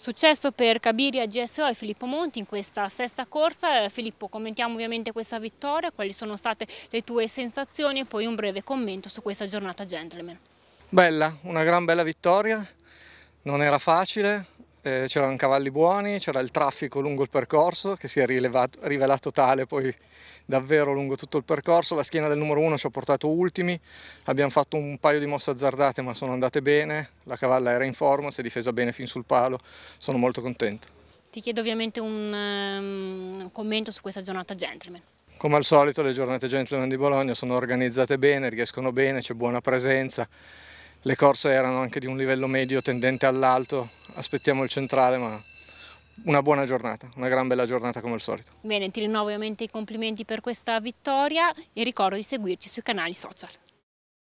Successo per Cabiria, GSO e Filippo Monti in questa sesta corsa. Eh, Filippo, commentiamo ovviamente questa vittoria, quali sono state le tue sensazioni e poi un breve commento su questa giornata gentleman. Bella, una gran bella vittoria, non era facile, eh, c'erano cavalli buoni, c'era il traffico lungo il percorso che si è rilevato, rivelato tale poi davvero lungo tutto il percorso, la schiena del numero 1 ci ha portato ultimi, abbiamo fatto un paio di mosse azzardate ma sono andate bene, la cavalla era in forma, si è difesa bene fin sul palo, sono molto contento. Ti chiedo ovviamente un, um, un commento su questa giornata gentleman. Come al solito le giornate gentleman di Bologna sono organizzate bene, riescono bene, c'è buona presenza, le corse erano anche di un livello medio tendente all'alto, aspettiamo il centrale, ma una buona giornata, una gran bella giornata come al solito. Bene, ti rinnovo ovviamente i complimenti per questa vittoria e ricordo di seguirci sui canali social.